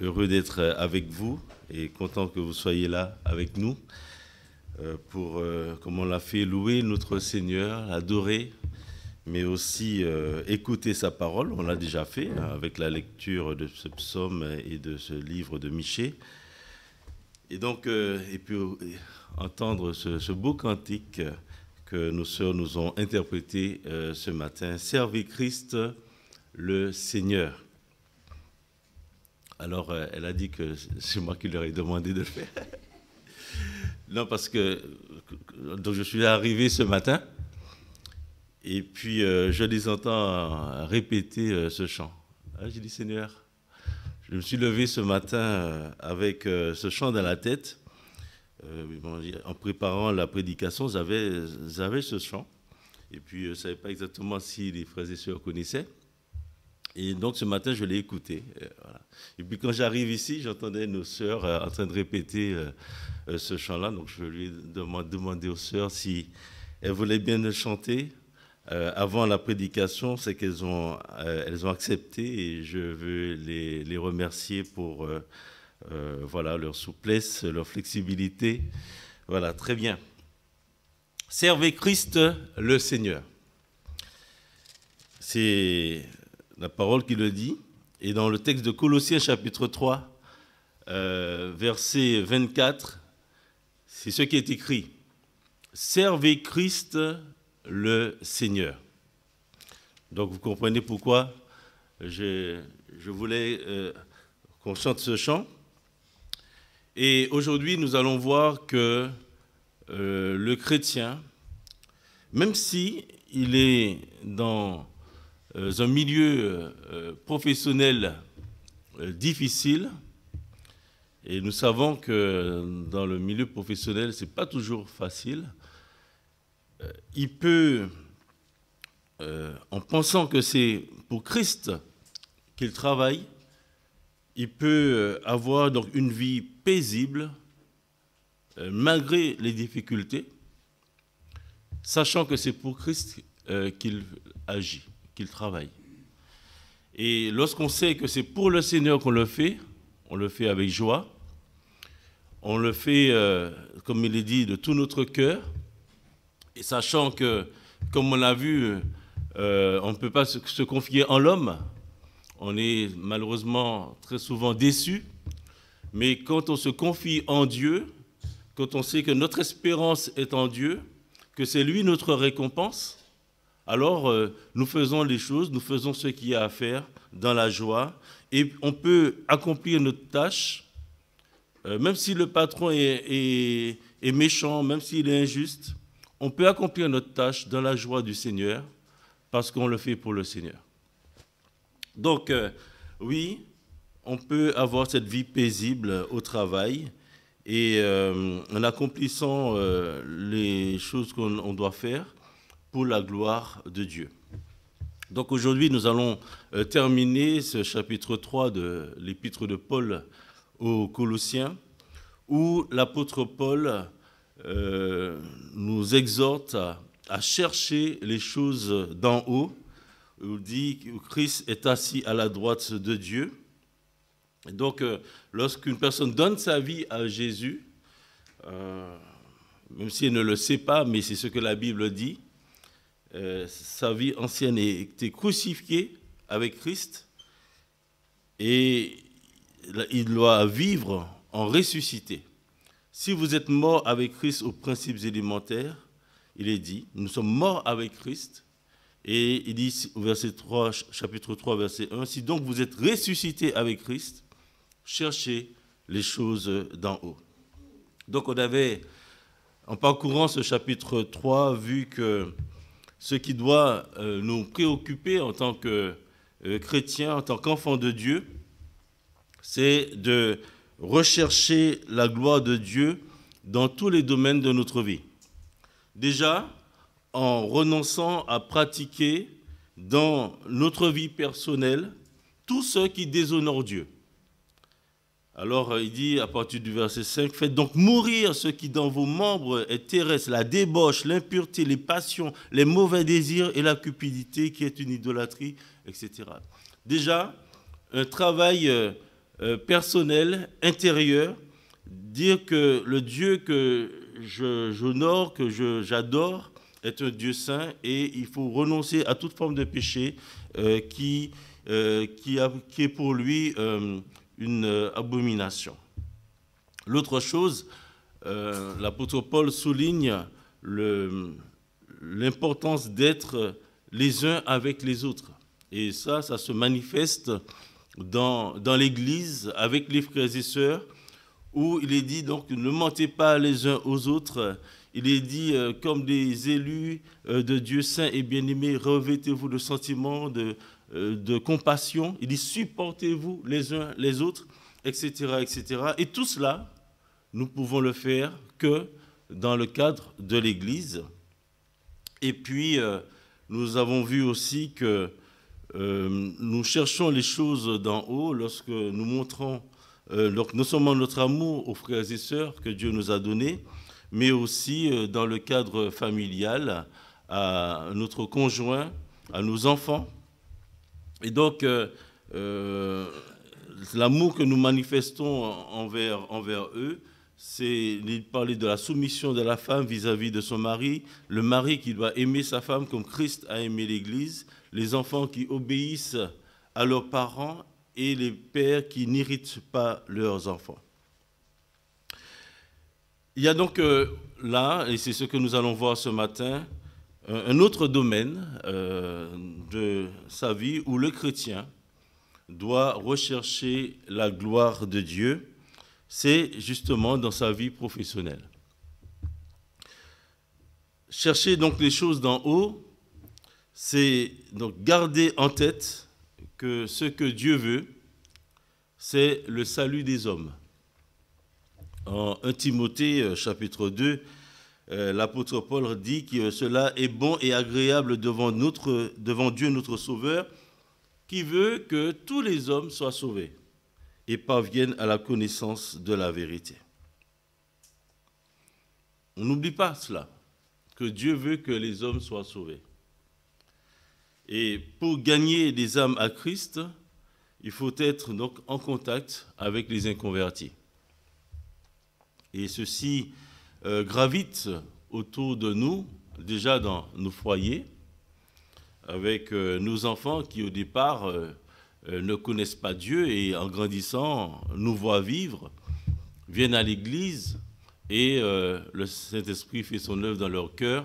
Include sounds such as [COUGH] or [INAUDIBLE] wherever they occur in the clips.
heureux d'être avec vous et content que vous soyez là avec nous euh, pour, euh, comme on l'a fait, louer notre Seigneur, adorer, mais aussi euh, écouter sa parole. On l'a déjà fait hein, avec la lecture de ce psaume et de ce livre de Michée. Et donc, et puis entendre ce, beau cantique que nos sœurs nous ont interprété ce matin. Servez Christ le Seigneur. Alors, euh, elle a dit que c'est moi qui leur ai demandé de le faire. [LAUGHS] non, parce que donc je suis arrivé ce matin et puis euh, je les entends répéter euh, ce chant. Ah, j'ai dit Seigneur, je me suis levé ce matin avec ce chant dans la tête. en préparant la prédication, j'avais ce chant. Et puis, je ne savais pas exactement si les frères et sœurs connaissaient. Et donc ce matin, je l'ai écouté. Euh, et puis quand j'arrive ici, j'entendais nos sœurs euh, en train de répéter euh, ce chant-là. Donc je lui ai demandé aux sœurs si elles voulaient bien le chanter. avant la prédication, c'est qu'elles ont, elles ont accepté et je veux les, les remercier pour voilà, leur souplesse, leur flexibilité. Voilà, très bien. Servez Christ le Seigneur. C'est la parole qui le dit. Et dans le texte de Colossiens chapitre 3, euh, verset 24, c'est ce qui est écrit. Servez Christ le Seigneur. Donc vous comprenez pourquoi je, voulais euh, qu'on chante ce chant. Et aujourd'hui, nous allons voir que euh, le chrétien, même si il est dans euh, un milieu euh, professionnel euh, difficile. Et nous savons que dans le milieu professionnel, ce n'est pas toujours facile. Il peut, en pensant que c'est pour Christ qu'il travaille, il peut avoir donc une vie paisible malgré les difficultés, sachant que c'est pour Christ qu'il agit qu'il travaille. Et lorsqu'on sait que c'est pour le Seigneur qu'on le fait, on le fait avec joie, on le fait, euh, comme il est dit, de tout notre cœur, et sachant que, comme on l'a vu, euh, on ne peut pas se, se confier en l'homme, on est malheureusement très souvent déçu, mais quand on se confie en Dieu, quand on sait que notre espérance est en Dieu, que c'est lui notre récompense, alors, euh, nous faisons les choses, nous faisons ce qu'il y a à faire dans la joie, et on peut accomplir notre tâche, euh, même si le patron est, méchant, même s'il est injuste, on peut accomplir notre tâche dans la joie du Seigneur, parce qu'on le fait pour le Seigneur. Donc, euh, oui, on peut avoir cette vie paisible au travail, et en accomplissant les choses qu'on doit faire, pour la gloire de Dieu. Donc aujourd'hui, nous allons euh, terminer ce chapitre 3 de l'épître de Paul aux Colossiens, où l'apôtre Paul euh, nous exhorte à, chercher les choses d'en haut. Il dit que Christ est assis à la droite de Dieu. donc, euh, lorsqu'une personne donne sa vie à Jésus, même si elle ne le sait pas, mais c'est ce que la Bible dit, euh, sa vie ancienne et était crucifiée avec Christ et il doit vivre en ressuscité. Si vous êtes mort avec Christ aux principes élémentaires, il est dit, nous sommes morts avec Christ. Et il dit au verset 3, chapitre 3, verset 1, si donc vous êtes ressuscité avec Christ, cherchez les choses d'en haut. Donc on avait, en parcourant ce chapitre 3, vu que ce qui doit euh, nous préoccuper en tant que euh, chrétiens, en tant qu'enfants de Dieu, c'est de rechercher la gloire de Dieu dans tous les domaines de notre vie. Déjà, en renonçant à pratiquer dans notre vie personnelle tout ce qui déshonore Dieu. Alors euh, il dit à partir du verset 5, faites donc mourir ce qui dans vos membres est terrestre, la débauche, l'impureté, les passions, les mauvais désirs et la cupidité qui est une idolâtrie, etc. Déjà, un travail euh, euh, personnel, intérieur, dire que le Dieu que j'honore, que j'adore, est un Dieu saint et il faut renoncer à toute forme de péché qui, qui, est pour lui une euh, abomination. L'autre chose, euh, l'apôtre Paul souligne l'importance d'être les uns avec les autres. Et ça, ça se manifeste dans, l'Église avec les frères et sœurs, où il est dit donc ne mentez pas les uns aux autres. Il est dit euh, comme des élus de Dieu saint et bien-aimé, revêtez-vous de sentiments, de, euh, de compassion. Il dit supportez-vous les uns les autres, etc., etc. Et tout cela, nous pouvons le faire que dans le cadre de l'Église. Et puis, euh, nous avons vu aussi que euh, nous cherchons les choses d'en haut lorsque nous montrons non seulement notre amour aux frères et sœurs que Dieu nous a donné, mais aussi dans le cadre familial à notre conjoint, à nos enfants, et donc, euh, euh, l'amour que nous manifestons envers, eux, c'est parler de la soumission de la femme vis-à-vis de son mari, le mari qui doit aimer sa femme comme Christ a aimé l'Église, les enfants qui obéissent à leurs parents et les pères qui n'irritent pas leurs enfants. Il y a donc euh, là, et c'est ce que nous allons voir ce matin, euh, un autre domaine euh, de sa vie où le chrétien doit rechercher la gloire de Dieu, c'est justement dans sa vie professionnelle. Chercher donc les choses d'en haut, c'est donc garder en tête que ce que Dieu veut, c'est le salut des hommes. En 1 Timothée euh, chapitre 2, euh, l'apôtre Paul dit que cela est bon et agréable devant, devant Dieu notre Sauveur, qui veut que tous les hommes soient sauvés et parviennent à la connaissance de la vérité. On n'oublie pas cela, que Dieu veut que les hommes soient sauvés. Et pour gagner des âmes à Christ, il faut être donc en contact avec les inconvertis. Et ceci euh, gravitent autour de nous, déjà dans nos foyers, avec euh, nos enfants qui au départ euh, ne connaissent pas Dieu et en grandissant nous voient vivre, viennent à l'Église et le Saint-Esprit fait son œuvre dans leur cœur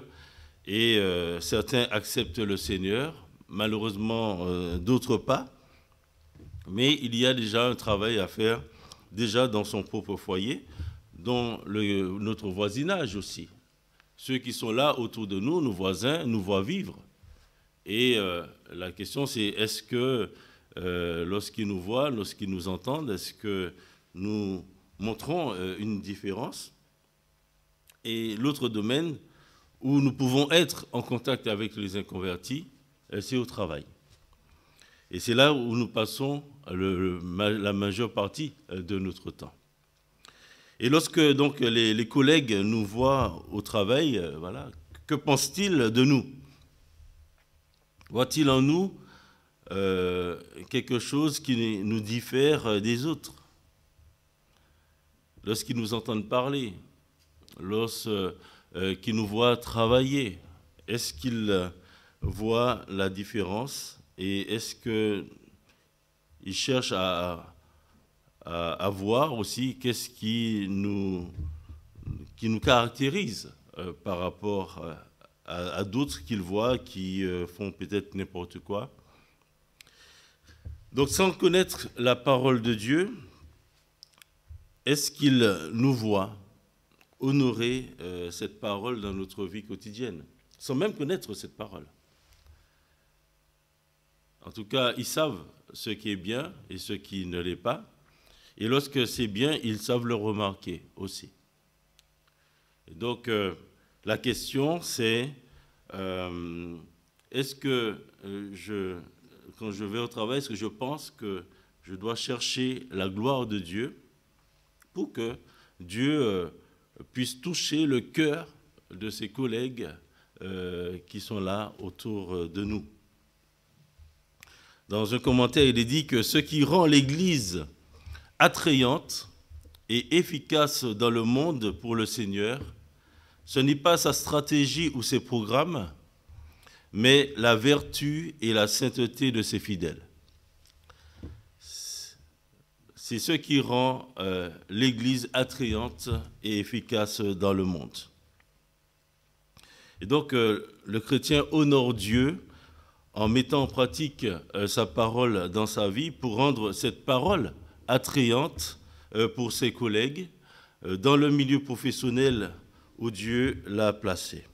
et certains acceptent le Seigneur, malheureusement d'autres pas, mais il y a déjà un travail à faire déjà dans son propre foyer dans notre voisinage aussi. Ceux qui sont là autour de nous, nos voisins, nous voient vivre. Et euh, la question, c'est est-ce que euh, lorsqu'ils nous voient, lorsqu'ils nous entendent, est-ce que nous montrons euh, une différence Et l'autre domaine où nous pouvons être en contact avec les inconvertis, c'est au travail. Et c'est là où nous passons la majeure partie de notre temps. Et lorsque donc les, collègues nous voient au travail, euh, voilà, que pensent-ils de nous Voient-ils en nous euh, quelque chose qui nous diffère euh, des autres Lorsqu'ils nous entendent parler, lorsqu'ils nous voient travailler, est-ce qu'ils voient la différence et est-ce qu'ils cherchent à euh, à voir aussi qu'est-ce qui nous, qui nous caractérise euh, par rapport euh, à, d'autres qu'ils voient qui font peut-être n'importe quoi. Donc sans connaître la parole de Dieu, est-ce qu'il nous voit honorer cette parole dans notre vie quotidienne, sans même connaître cette parole En tout cas, ils savent ce qui est bien et ce qui ne l'est pas. Et lorsque c'est bien, ils savent le remarquer aussi. donc, euh, la question, c'est euh, est-ce que euh, je, quand je vais au travail, est-ce que je pense que je dois chercher la gloire de Dieu pour que Dieu puisse toucher le cœur de ses collègues qui sont là autour de nous Dans un commentaire, il est dit que ce qui rend l'Église attrayante et efficace dans le monde pour le Seigneur, ce n'est pas sa stratégie ou ses programmes, mais la vertu et la sainteté de ses fidèles. C'est ce qui rend euh, l'Église attrayante et efficace dans le monde. Et donc, euh, le chrétien honore Dieu en mettant en pratique euh, sa parole dans sa vie pour rendre cette parole attrayante euh, pour ses collègues euh, dans le milieu professionnel où Dieu l'a placé.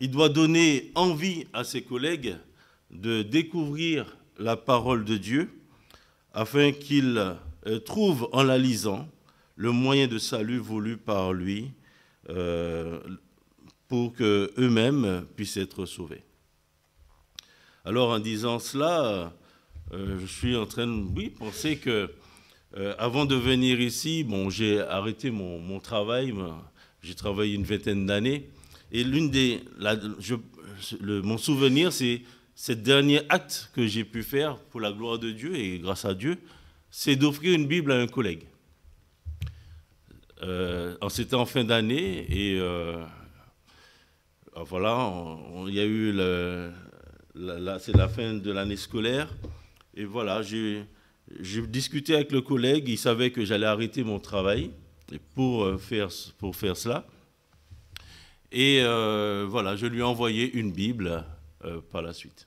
Il doit donner envie à ses collègues de découvrir la parole de Dieu afin qu'ils euh, trouvent en la lisant le moyen de salut voulu par lui pour qu'eux-mêmes puissent être sauvés. Alors en disant cela, euh, je suis en train de penser que euh, avant de venir ici, bon, j'ai arrêté mon, travail. Ben, j'ai travaillé une vingtaine d'années. Et l'une des, mon souvenir, c'est ce dernier acte que j'ai pu faire pour la gloire de Dieu et grâce à Dieu, c'est d'offrir une Bible à un collègue. Euh, c'était en fin d'année et ah, voilà, il y a eu c'est la fin de l'année scolaire et voilà, j'ai discuté avec le collègue, il savait que j'allais arrêter mon travail pour euh, faire, pour faire cela. Et euh, voilà, je lui ai envoyé une Bible euh, par la suite.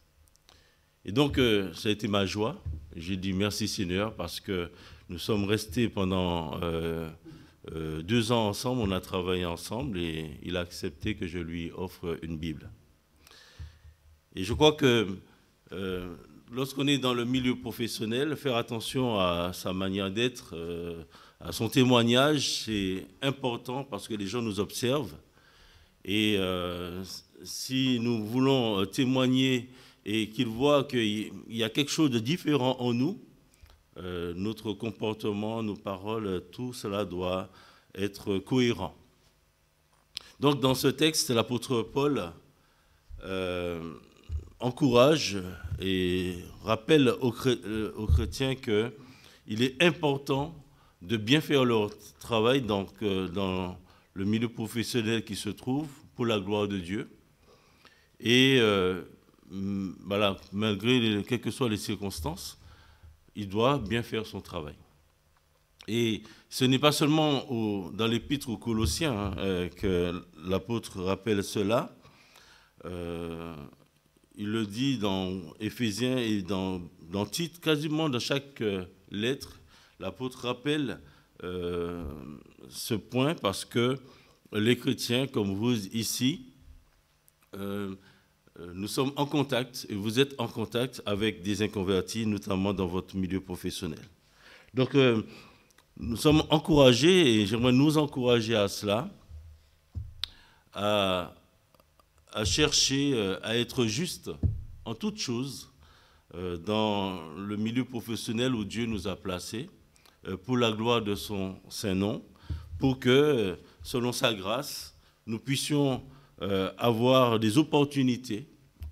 Et donc, ça a été ma joie. J'ai dit merci Seigneur parce que nous sommes restés pendant deux ans ensemble, on a travaillé ensemble et il a accepté que je lui offre une Bible. Et je crois que lorsqu'on est dans le milieu professionnel, faire attention à sa manière d'être, euh, à son témoignage, c'est important parce que les gens nous observent. Et euh, si nous voulons euh, témoigner et qu'ils voient qu'il y a quelque chose de différent en nous, notre comportement, nos paroles, tout cela doit être cohérent. Donc dans ce texte, l'apôtre Paul encourage et rappelle aux, euh, chrétiens qu'il est important de bien faire leur travail donc, euh, dans le milieu professionnel qui se trouve pour la gloire de Dieu. Et euh, voilà, malgré quelles que soient les circonstances, il doit bien faire son travail. Et ce n'est pas seulement dans l'épître aux Colossiens hein, que l'apôtre rappelle cela il le dit dans Éphésiens et dans, dans quasiment dans chaque euh, lettre, l'apôtre rappelle euh, ce point parce que les chrétiens, comme vous ici, euh, nous sommes en contact et vous êtes en contact avec des inconvertis, notamment dans votre milieu professionnel. Donc, nous sommes encouragés et j'aimerais nous encourager à cela, à, à chercher euh, à être juste en toute chose euh, dans le milieu professionnel où Dieu nous a placés euh, pour la gloire de son Saint-Nom, pour que, selon sa grâce, nous puissions avoir des opportunités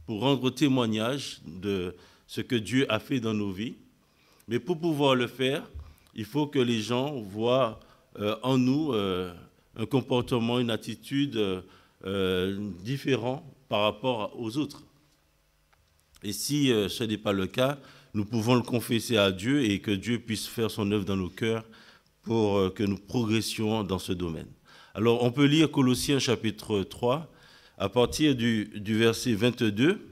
pour rendre témoignage de ce que Dieu a fait dans nos vies. Mais pour pouvoir le faire, il faut que les gens voient en nous un comportement, une attitude différents euh, différent par rapport aux autres. Et si euh, ce n'est pas le cas, nous pouvons le confesser à Dieu et que Dieu puisse faire son œuvre dans nos cœurs pour euh, que nous progressions dans ce domaine. Alors on peut lire Colossiens chapitre 3 à partir du, du verset 22.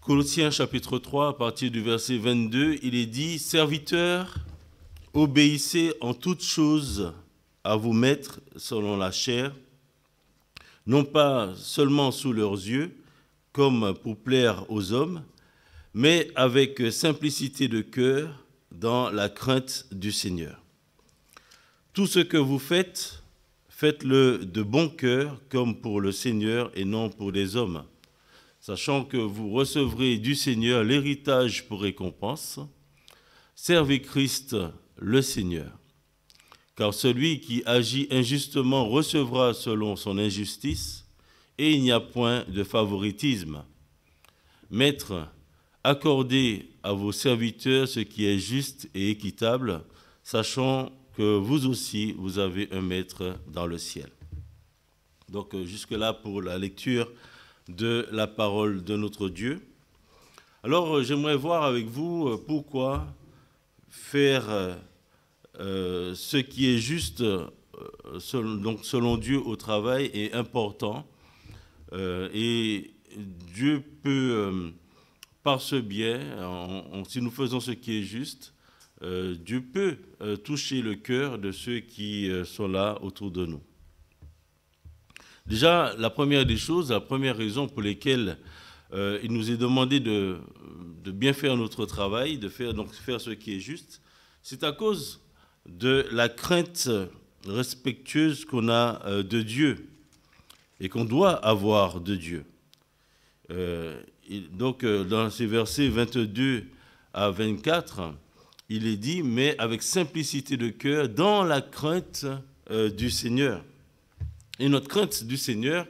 Colossiens chapitre 3, à partir du verset 22, il est dit, serviteurs Obéissez en toutes choses à vos maîtres selon la chair, non pas seulement sous leurs yeux, comme pour plaire aux hommes, mais avec simplicité de cœur dans la crainte du Seigneur. Tout ce que vous faites, faites-le de bon cœur comme pour le Seigneur et non pour les hommes, sachant que vous recevrez du Seigneur l'héritage pour récompense. Servez Christ le Seigneur. Car celui qui agit injustement recevra selon son injustice, et il n'y a point de favoritisme. Maître, accordez à vos serviteurs ce qui est juste et équitable, sachant que vous aussi, vous avez un maître dans le ciel. Donc euh, jusque-là pour la lecture de la parole de notre Dieu. Alors euh, j'aimerais voir avec vous euh, pourquoi faire euh, ce qui est juste euh, selon, Dieu au travail est important. Euh, et Dieu peut, par ce biais, si nous faisons ce qui est juste, Dieu peut toucher le cœur de ceux qui sont là autour de nous. Déjà, la première des choses, la première raison pour laquelle il nous est demandé de, de, bien faire notre travail, de faire, donc, faire ce qui est juste, c'est à cause de la crainte respectueuse qu'on a euh, de Dieu et qu'on doit avoir de Dieu. Euh, donc, euh, dans ces versets 22 à 24, il est dit, mais avec simplicité de cœur, dans la crainte du Seigneur. Et notre crainte du Seigneur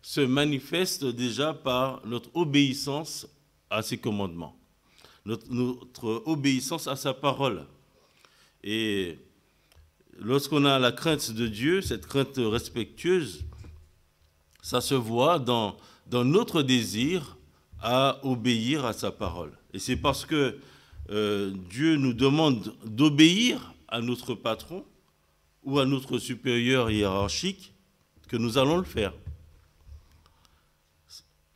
se manifeste déjà par notre obéissance à ses commandements, notre obéissance à sa parole. Et lorsqu'on a la crainte de Dieu, cette crainte respectueuse, ça se voit dans, notre désir à obéir à sa parole. Et c'est parce que euh, Dieu nous demande d'obéir à notre patron ou à notre supérieur hiérarchique que nous allons le faire.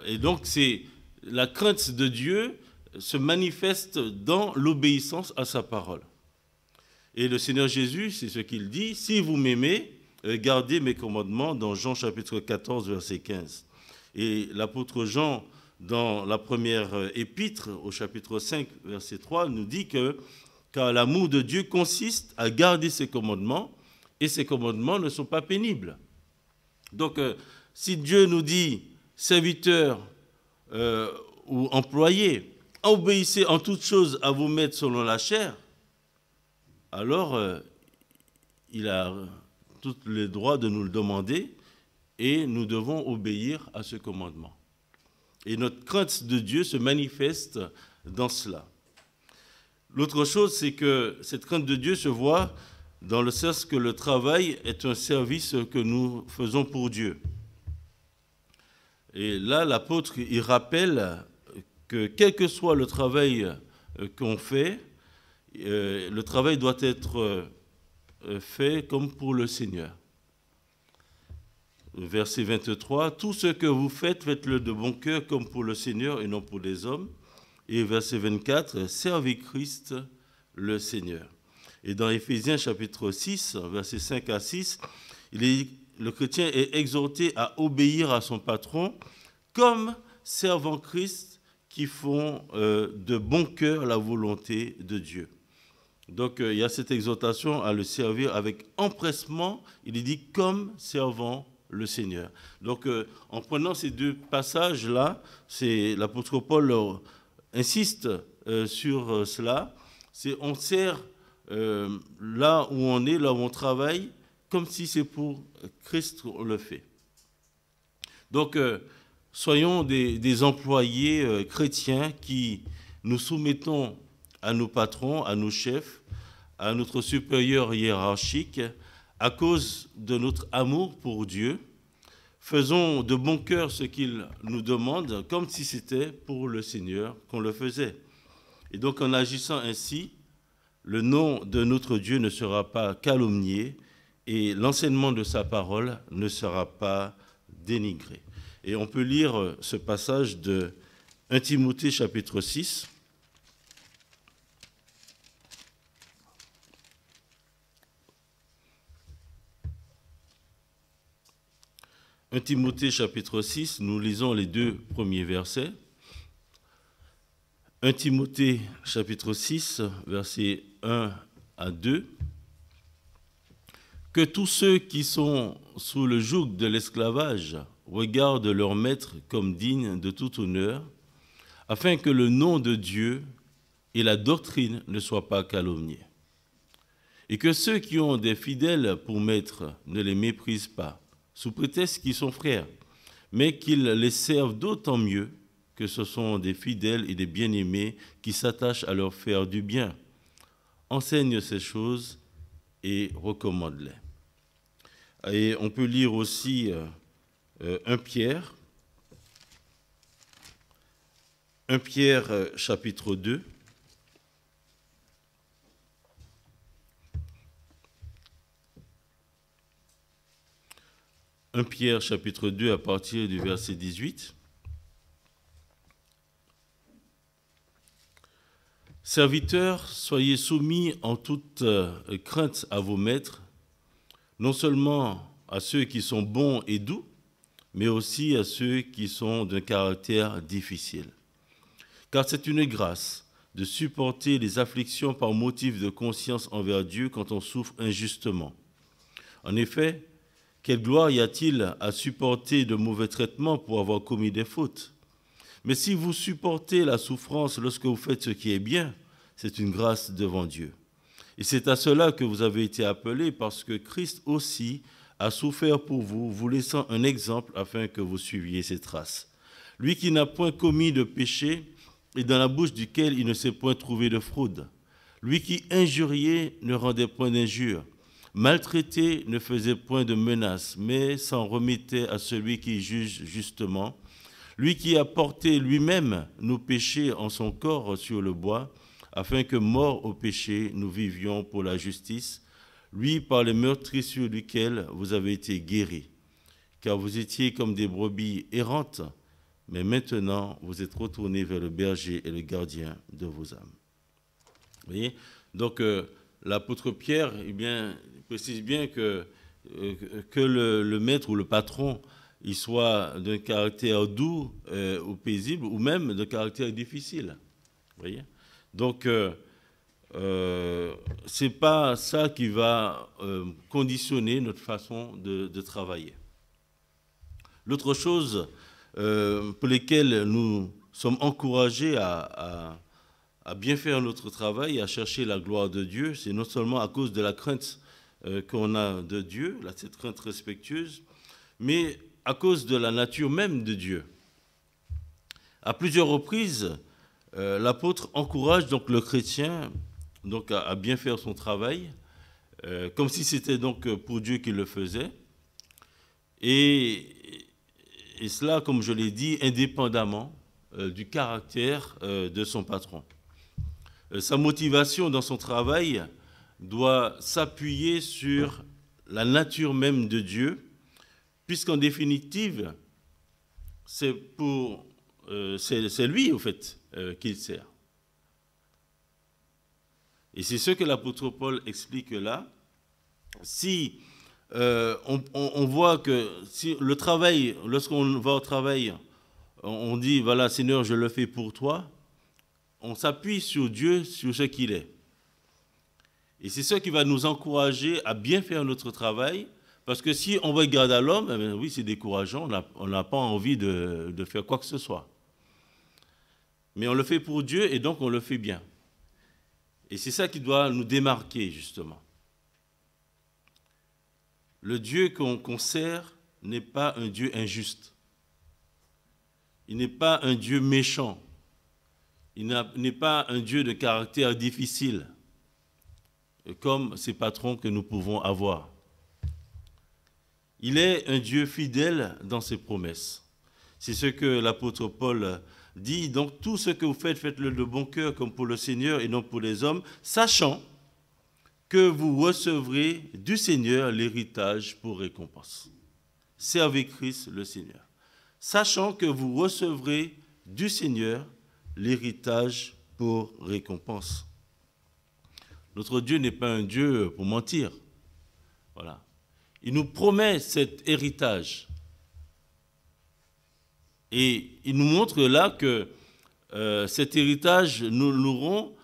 Et donc c'est la crainte de Dieu se manifeste dans l'obéissance à sa parole. Et le Seigneur Jésus, c'est ce qu'il dit, si vous m'aimez, euh, gardez mes commandements dans Jean chapitre 14, verset 15. Et l'apôtre Jean, dans la première euh, épître, au chapitre 5, verset 3, nous dit que car l'amour de Dieu consiste à garder ses commandements, et ses commandements ne sont pas pénibles. Donc, euh, si Dieu nous dit, serviteur ou employé, obéissez en toutes choses à vous mettre selon la chair, alors euh, il a tous les droits de nous le demander et nous devons obéir à ce commandement. Et notre crainte de Dieu se manifeste dans cela. L'autre chose, c'est que cette crainte de Dieu se voit dans le sens que le travail est un service que nous faisons pour Dieu. Et là, l'apôtre, il rappelle que quel que soit le travail euh, qu'on fait, euh, le travail doit être euh, euh, fait comme pour le Seigneur. Verset 23, tout ce que vous faites, faites-le de bon cœur comme pour le Seigneur et non pour les hommes. Et verset 24, servez Christ le Seigneur. Et dans Éphésiens chapitre 6, verset 5 à 6, le chrétien est exhorté à obéir à son patron comme servant Christ qui font de bon cœur la volonté de Dieu. Donc euh, il y a cette exhortation à le servir avec empressement. Il dit comme servant le Seigneur. Donc euh, en prenant ces deux passages-là, c'est l'apôtre Paul insiste euh, sur cela. C'est on sert là où on est, là où on travaille, comme si c'est pour Christ qu'on le fait. Donc soyons des employés chrétiens qui nous soumettons à nos patrons, à nos chefs, à notre supérieur hiérarchique, à cause de notre amour pour Dieu. Faisons de bon cœur ce qu'il nous demande, comme si c'était pour le Seigneur qu'on le faisait. Et donc en agissant ainsi, le nom de notre Dieu ne sera pas calomnié et l'enseignement de sa parole ne sera pas dénigré. Et on peut lire ce passage de 1 Timothée chapitre 6 1 Timothée chapitre 6, nous lisons les deux premiers versets. 1 Timothée chapitre 6, versets 1 à 2. Que tous ceux qui sont sous le joug de l'esclavage regardent leur maître comme digne de tout honneur, afin que le nom de Dieu et la doctrine ne soient pas calomniés. Et que ceux qui ont des fidèles pour maître ne les méprisent pas, sous prétexte qu'ils sont frères, mais qu'ils les servent d'autant mieux que ce sont des fidèles et des bien-aimés qui s'attachent à leur faire du bien. Enseigne ces choses et recommande-les. Et on peut lire aussi 1 euh, Pierre, 1 Pierre euh, chapitre 2. 1 Pierre chapitre 2 à partir du verset 18. Serviteurs, soyez soumis en toute euh, crainte à vos maîtres, non seulement à ceux qui sont bons et doux, mais aussi à ceux qui sont d'un caractère difficile. Car c'est une grâce de supporter les afflictions par motif de conscience envers Dieu quand on souffre injustement. En effet, quelle gloire y a-t-il à supporter de mauvais traitements pour avoir commis des fautes Mais si vous supportez la souffrance lorsque vous faites ce qui est bien, c'est une grâce devant Dieu. Et c'est à cela que vous avez été appelés parce que Christ aussi a souffert pour vous, vous laissant un exemple afin que vous suiviez ses traces. Lui qui n'a point commis de péché et dans la bouche duquel il ne s'est point trouvé de fraude. Lui qui injuriait ne rendait point d'injure Maltraité ne faisait point de menace, mais s'en remettait à celui qui juge justement, lui qui a porté lui-même nos péchés en son corps sur le bois, afin que, morts au péché, nous vivions pour la justice, lui par les sur duquel vous avez été guéris, car vous étiez comme des brebis errantes, mais maintenant vous êtes retournés vers le berger et le gardien de vos âmes. Vous voyez Donc euh, l'apôtre Pierre, eh bien, précise bien que, euh, que le, maître ou le patron il soit d'un caractère doux euh, ou paisible, ou même de caractère difficile. Donc, euh, ce n'est pas ça qui va conditionner notre façon de, travailler. L'autre chose pour laquelle nous sommes encouragés à, à bien faire notre travail, à chercher la gloire de Dieu, c'est non seulement à cause de la crainte euh, qu'on a de Dieu, la cette crainte respectueuse, mais à cause de la nature même de Dieu. À plusieurs reprises, euh, l'apôtre encourage donc le chrétien donc à, bien faire son travail, euh, comme si c'était donc pour Dieu qu'il le faisait, et, et, cela, comme je l'ai dit, indépendamment du caractère de son patron. sa motivation dans son travail doit s'appuyer sur la nature même de Dieu, puisqu'en définitive, c'est pour euh, c'est lui au fait euh, qu'il sert. Et c'est ce que l'apôtre Paul explique là. Si euh, on, voit que le travail, lorsqu'on va au travail, on dit voilà Seigneur, je le fais pour toi. On s'appuie sur Dieu, sur ce qu'il est. Et c'est ça qui va nous encourager à bien faire notre travail. Parce que si on regarde à l'homme, eh oui, c'est décourageant, on n'a pas envie de, faire quoi que ce soit. Mais on le fait pour Dieu et donc on le fait bien. Et c'est ça qui doit nous démarquer, justement. Le Dieu qu'on conserve n'est pas un Dieu injuste. Il n'est pas un Dieu méchant. Il n'est pas un Dieu de caractère difficile comme ces patrons que nous pouvons avoir. Il est un Dieu fidèle dans ses promesses. C'est ce que l'apôtre Paul dit. Donc tout ce que vous faites, faites-le de bon cœur comme pour le Seigneur et non pour les hommes, sachant que vous recevrez du Seigneur l'héritage pour récompense. Servez Christ le Seigneur. Sachant que vous recevrez du Seigneur l'héritage pour récompense. Notre Dieu n'est pas un Dieu pour mentir. Voilà. Il nous promet cet héritage. Et il nous montre là que euh, cet héritage, nous l'aurons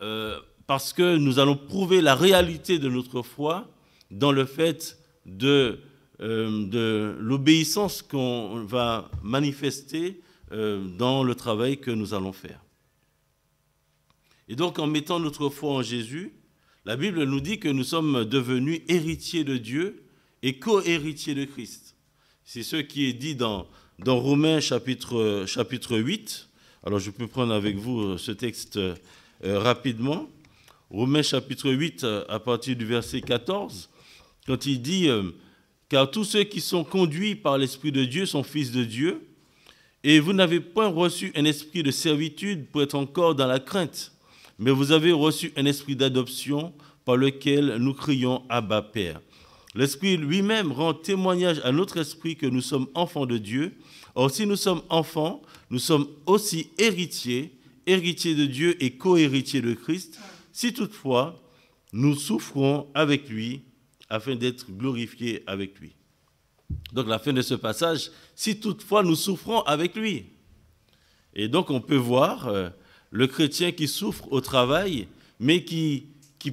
euh, parce que nous allons prouver la réalité de notre foi dans le fait de euh, l'obéissance qu'on va manifester dans le travail que nous allons faire. Et donc en mettant notre foi en Jésus, la Bible nous dit que nous sommes devenus héritiers de Dieu et co-héritiers de Christ. C'est ce qui est dit dans, dans Romains chapitre, chapitre 8. Alors je peux prendre avec vous euh, ce texte euh, rapidement. Romains chapitre 8 euh, à partir du verset 14, quand il dit, car tous ceux qui sont conduits par l'Esprit de Dieu sont fils de Dieu, et vous n'avez point reçu un esprit de servitude pour être encore dans la crainte, mais vous avez reçu un esprit d'adoption par lequel nous crions Abba Père. L'Esprit lui-même rend témoignage à notre esprit que nous sommes enfants de Dieu. Or, si nous sommes enfants, nous sommes aussi héritiers, héritiers de Dieu et co-héritiers de Christ, si toutefois nous souffrons avec lui afin d'être glorifiés avec lui. Donc la fin de ce passage, si toutefois nous souffrons avec lui. Et donc on peut voir euh, le chrétien qui souffre au travail, mais qui,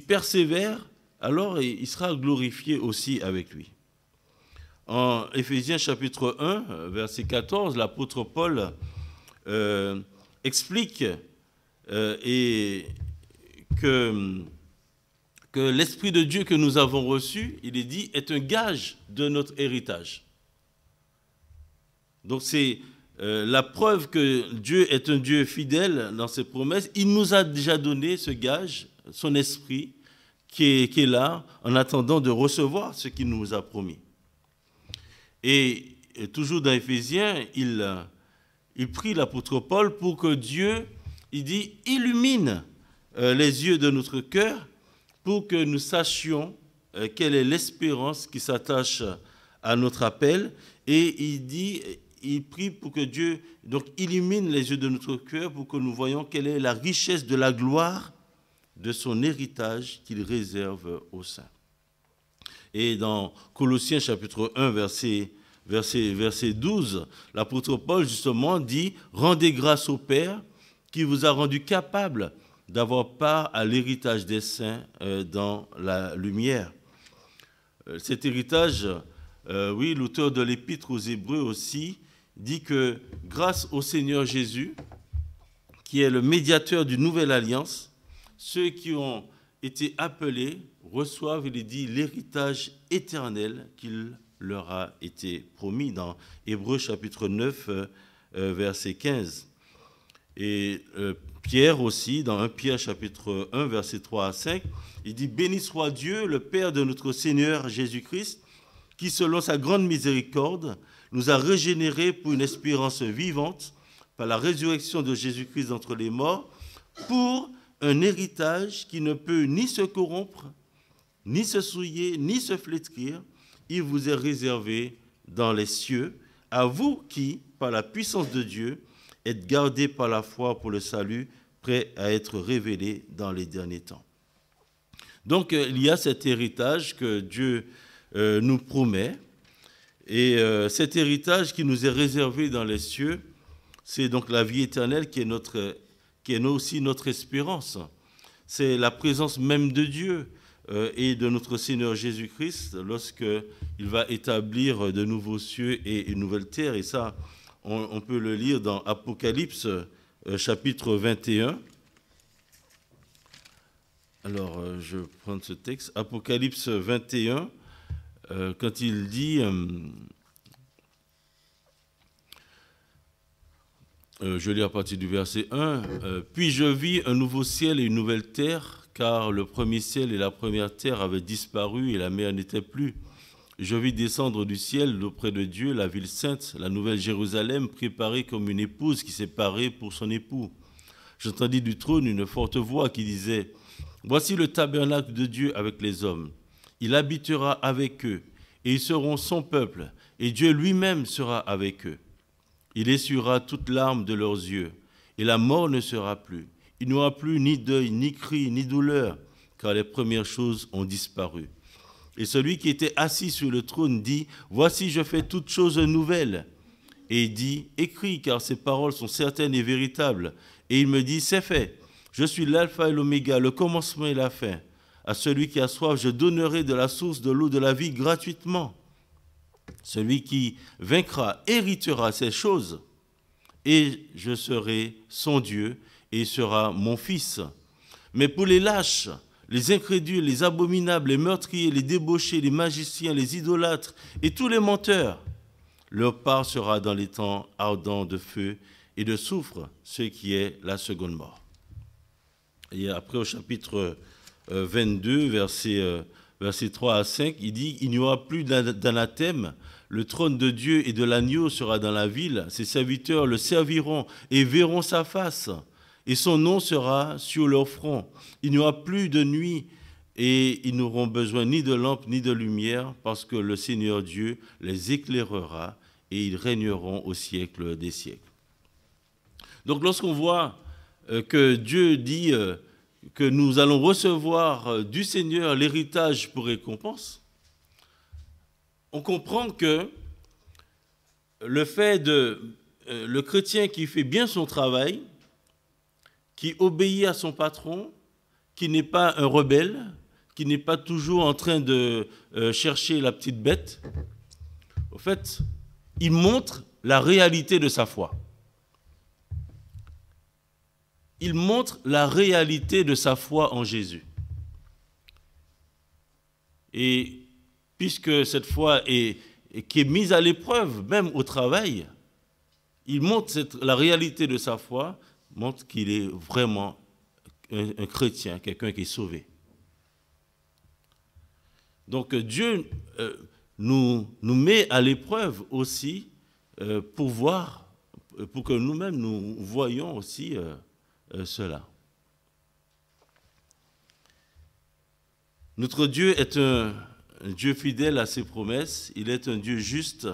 persévère, alors il sera glorifié aussi avec lui. En Éphésiens chapitre 1, verset 14, l'apôtre Paul euh, explique euh, que, que l'Esprit de Dieu que nous avons reçu, il est dit, est un gage de notre héritage. Donc c'est euh, la preuve que Dieu est un Dieu fidèle dans ses promesses, il nous a déjà donné ce gage, son esprit, qui est, là en attendant de recevoir ce qu'il nous a promis. Et, toujours dans Éphésiens, il, il prie l'apôtre Paul pour que Dieu, il dit, illumine euh, les yeux de notre cœur pour que nous sachions euh, quelle est l'espérance qui s'attache à notre appel. Et il dit, il prie pour que Dieu donc, illumine les yeux de notre cœur pour que nous voyons quelle est la richesse de la gloire de son héritage qu'il réserve aux saints. Et dans Colossiens chapitre 1, verset, verset, verset 12, l'apôtre Paul justement dit, Rendez grâce au Père qui vous a rendu capable d'avoir part à l'héritage des saints euh, dans la lumière. Euh, cet héritage, euh, oui, l'auteur de l'épître aux Hébreux aussi dit que grâce au Seigneur Jésus, qui est le médiateur d'une nouvelle alliance, ceux qui ont été appelés reçoivent, il est dit, l'héritage éternel qu'il leur a été promis dans Hébreu chapitre 9, euh, euh, verset 15. Et euh, Pierre aussi, dans 1 Pierre chapitre 1, verset 3 à 5, il dit, Béni soit Dieu, le Père de notre Seigneur Jésus-Christ, qui selon sa grande miséricorde, nous a régénérés pour une espérance vivante par la résurrection de Jésus-Christ entre les morts, pour un héritage qui ne peut ni se corrompre, ni se souiller, ni se flétrir. Il vous est réservé dans les cieux, à vous qui, par la puissance de Dieu, êtes gardés par la foi pour le salut, prêts à être révélés dans les derniers temps. Donc euh, il y a cet héritage que Dieu euh, nous promet, et euh, cet héritage qui nous est réservé dans les cieux, c'est donc la vie éternelle qui est, notre, qui est aussi notre espérance. C'est la présence même de Dieu euh, et de notre Seigneur Jésus-Christ lorsqu'il va établir de nouveaux cieux et une nouvelle terre. Et ça, on, peut le lire dans Apocalypse euh, chapitre 21. Alors, je prends ce texte. Apocalypse 21 euh, quand il dit euh, euh, je lis à partir du verset 1, Puis je vis un nouveau ciel et une nouvelle terre, car le premier ciel et la première terre avaient disparu et la mer n'était plus. Je vis descendre du ciel auprès de Dieu la ville sainte, la nouvelle Jérusalem, préparée comme une épouse qui s'est parée pour son époux. J'entendis du trône une forte voix qui disait, Voici le tabernacle de Dieu avec les hommes il habitera avec eux, et ils seront son peuple, et Dieu lui-même sera avec eux. Il essuiera toute larme de leurs yeux, et la mort ne sera plus. Il n'y aura plus ni deuil, ni cri, ni douleur, car les premières choses ont disparu. Et celui qui était assis sur le trône dit, Voici, je fais toutes choses nouvelles. Et il dit, Écris, car ces paroles sont certaines et véritables. Et il me dit, C'est fait. Je suis l'alpha et l'oméga, le commencement et la fin. À celui qui a soif, je donnerai de la source de l'eau de la vie gratuitement. Celui qui vaincra héritera ces choses, et je serai son Dieu, et il sera mon fils. Mais pour les lâches, les incrédules, les abominables, les meurtriers, les débauchés, les magiciens, les idolâtres et tous les menteurs, leur part sera dans les temps ardents de feu et de soufre, ce qui est la seconde mort. Et après au chapitre 22, verset, verset 3 à 5, il dit, il n'y aura plus d'anathème. Le trône de Dieu et de l'agneau sera dans la ville. Ses serviteurs le serviront et verront sa face. Et son nom sera sur leur front. Il n'y aura plus de nuit et ils n'auront besoin ni de lampe ni de lumière parce que le Seigneur Dieu les éclairera et ils régneront au siècle des siècles. Donc lorsqu'on voit euh, que Dieu dit euh, que nous allons recevoir euh, du Seigneur l'héritage pour récompense, on comprend que le fait de euh, le chrétien qui fait bien son travail, qui obéit à son patron, qui n'est pas un rebelle, qui n'est pas toujours en train de euh, chercher la petite bête, au fait, il montre la réalité de sa foi il montre la réalité de sa foi en Jésus. Et puisque cette foi est, qui est mise à l'épreuve, même au travail, il montre la réalité de sa foi, montre qu'il est vraiment un, chrétien, quelqu'un qui est sauvé. Donc euh, Dieu euh, nous, nous, met à l'épreuve aussi euh, pour voir, pour que nous-mêmes nous voyons aussi euh, cela. Notre Dieu est un Dieu fidèle à ses promesses, il est un Dieu juste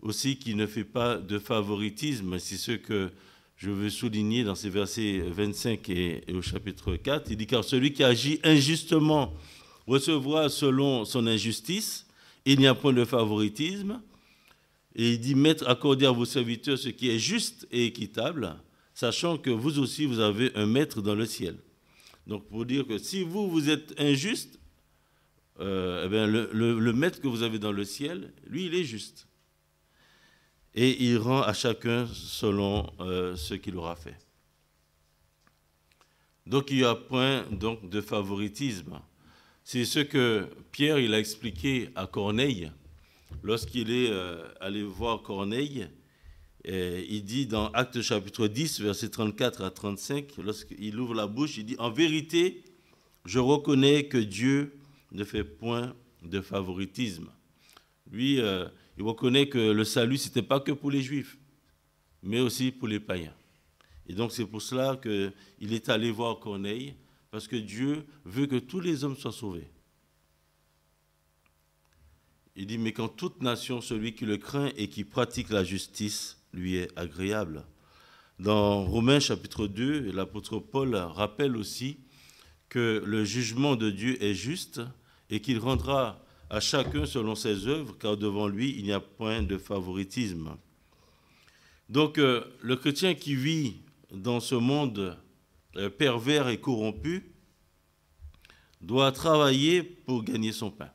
aussi qui ne fait pas de favoritisme, c'est ce que je veux souligner dans ces versets 25 et, au chapitre 4. Il dit car celui qui agit injustement recevra selon son injustice, il n'y a point de favoritisme. Et il dit, à accordez à vos serviteurs ce qui est juste et équitable, sachant que vous aussi, vous avez un maître dans le ciel. Donc pour dire que si vous, vous êtes injuste, euh, eh le, maître que vous avez dans le ciel, lui, il est juste. Et il rend à chacun selon euh, ce qu'il aura fait. Donc il y a point donc, de favoritisme. C'est ce que Pierre il a expliqué à Corneille lorsqu'il est euh, allé voir Corneille euh, il dit dans Actes chapitre 10, versets 34 à 35, lorsqu'il ouvre la bouche, il dit, en vérité, je reconnais que Dieu ne fait point de favoritisme. Lui, euh, il reconnaît que le salut, ce n'était pas que pour les juifs, mais aussi pour les païens. Et donc c'est pour cela qu'il est allé voir Corneille, parce que Dieu veut que tous les hommes soient sauvés. Il dit, mais quand toute nation, celui qui le craint et qui pratique la justice, lui est agréable. Dans Romains chapitre 2, l'apôtre Paul rappelle aussi que le jugement de Dieu est juste et qu'il rendra à chacun selon ses œuvres, car devant lui, il n'y a point de favoritisme. Donc euh, le chrétien qui vit dans ce monde euh, pervers et corrompu doit travailler pour gagner son pain.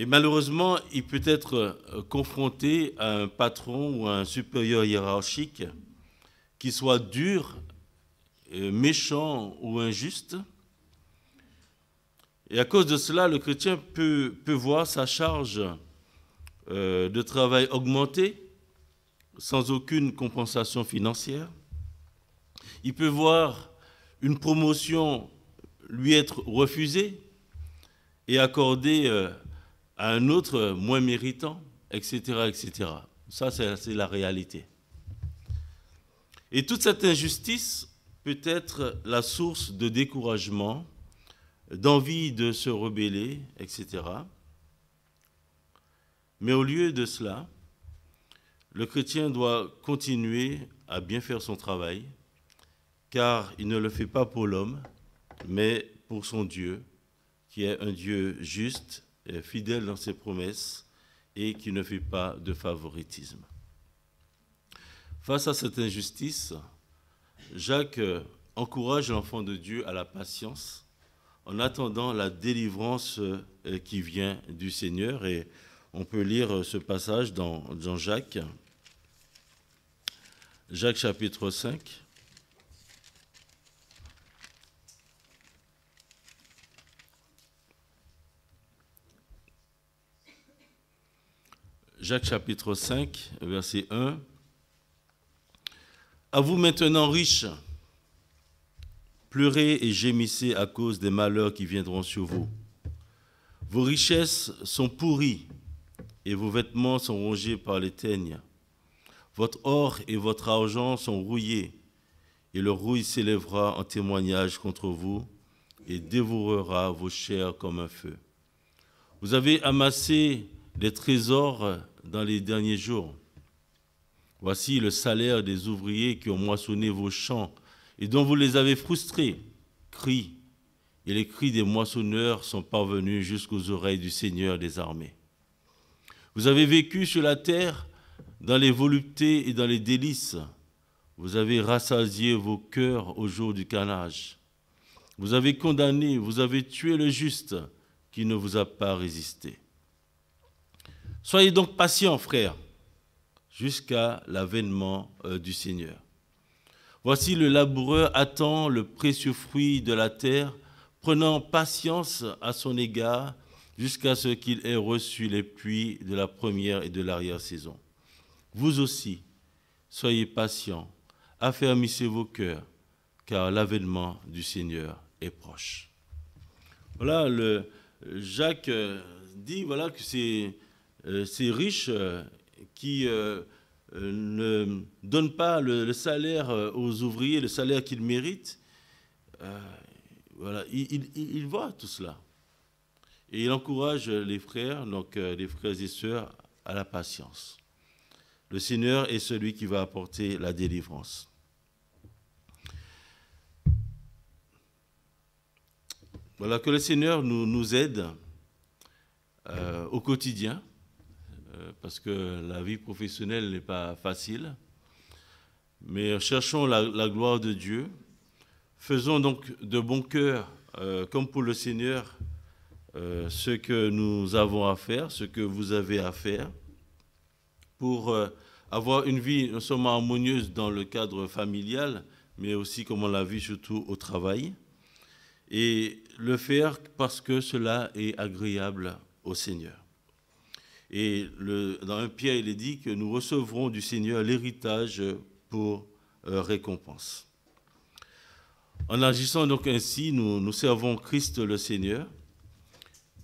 Et malheureusement, il peut être euh, confronté à un patron ou à un supérieur hiérarchique qui soit dur, euh, méchant ou injuste. Et à cause de cela, le chrétien peut, voir sa charge euh, de travail augmenter sans aucune compensation financière. Il peut voir une promotion lui être refusée et accordée à un autre euh, moins méritant, etc. etc. Ça, c'est la réalité. Et toute cette injustice peut être la source de découragement, d'envie de se rebeller, etc. Mais au lieu de cela, le chrétien doit continuer à bien faire son travail, car il ne le fait pas pour l'homme, mais pour son Dieu, qui est un Dieu juste fidèle dans ses promesses et qui ne fait pas de favoritisme. Face à cette injustice, Jacques encourage l'enfant de Dieu à la patience en attendant la délivrance euh, qui vient du Seigneur. Et on peut lire ce passage dans, jean Jacques, Jacques chapitre 5. Jacques chapitre 5, verset 1. À vous maintenant riches, pleurez et gémissez à cause des malheurs qui viendront sur vous. Vos richesses sont pourries et vos vêtements sont rongés par les teignes. Votre or et votre argent sont rouillés et le rouille s'élèvera en témoignage contre vous et dévorera vos chairs comme un feu. Vous avez amassé des trésors euh, dans les derniers jours. Voici le salaire des ouvriers qui ont moissonné vos champs et dont vous les avez frustrés. Cris et les cris des moissonneurs sont parvenus jusqu'aux oreilles du Seigneur des armées. Vous avez vécu sur la terre dans les voluptés et dans les délices. Vous avez rassasié vos cœurs au jour du canage. Vous avez condamné, vous avez tué le juste qui ne vous a pas résisté. Soyez donc patients, frères, jusqu'à l'avènement euh, du Seigneur. Voici le laboureur attend le précieux fruit de la terre, prenant patience à son égard jusqu'à ce qu'il ait reçu les puits de la première et de l'arrière-saison. Vous aussi, soyez patients, affermissez vos cœurs, car l'avènement du Seigneur est proche. Voilà, le, Jacques euh, dit voilà, que c'est euh, ces riches euh, qui euh, ne donnent pas le, salaire aux ouvriers, le salaire qu'ils méritent, voilà, il, voit tout cela. Et il encourage les frères, donc les frères et sœurs, à la patience. Le Seigneur est celui qui va apporter la délivrance. Voilà, que le Seigneur nous, aide au quotidien parce que la vie professionnelle n'est pas facile. Mais cherchons la, gloire de Dieu. Faisons donc de bon cœur, euh, comme pour le Seigneur, euh, ce que nous avons à faire, ce que vous avez à faire, pour euh, avoir une vie non seulement harmonieuse dans le cadre familial, mais aussi, comme on l'a vu, surtout au travail. Et le faire parce que cela est agréable au Seigneur. Et le, dans un Pierre, il est dit que nous recevrons du Seigneur l'héritage pour euh, récompense. En agissant donc ainsi, nous, servons Christ le Seigneur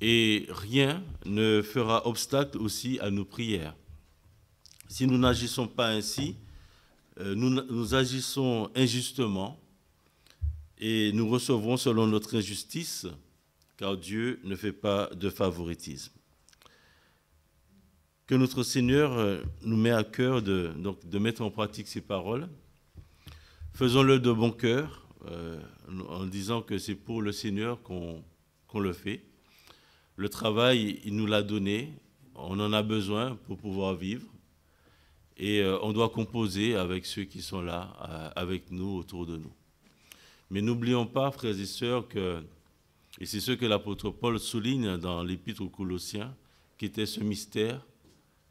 et rien ne fera obstacle aussi à nos prières. Si nous n'agissons pas ainsi, euh, nous, nous agissons injustement et nous recevrons selon notre injustice, car Dieu ne fait pas de favoritisme que notre Seigneur euh, nous met à cœur de, donc, de mettre en pratique ces paroles. Faisons-le de bon cœur, euh, en disant que c'est pour le Seigneur qu'on le fait. Le travail, il nous l'a donné, on en a besoin pour pouvoir vivre. Et euh, on doit composer avec ceux qui sont là, avec nous, autour de nous. Mais n'oublions pas, frères et sœurs, que, et c'est ce que l'apôtre Paul souligne dans l'épître aux Colossiens, qui était ce mystère,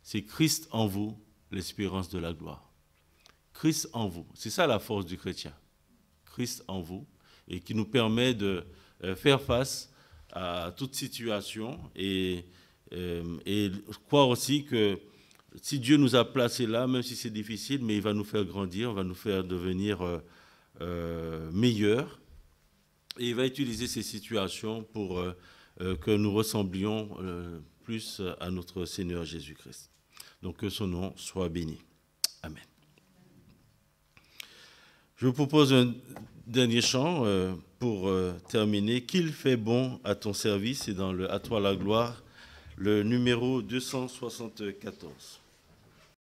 c'est Christ en vous, l'espérance de la gloire. Christ en vous, c'est ça la force du chrétien. Christ en vous, et qui nous permet de euh, faire face à toute situation euh, et, croire aussi que si Dieu nous a placés là, même si c'est difficile, mais il va nous faire grandir, il va nous faire devenir euh, meilleurs. Et il va utiliser ces situations pour que nous ressemblions plus à notre Seigneur Jésus-Christ. Donc que son nom soit béni. Amen. Je vous propose un dernier chant euh, pour euh, terminer. Qu'il fait bon à ton service et dans le À toi la gloire, le numéro 274.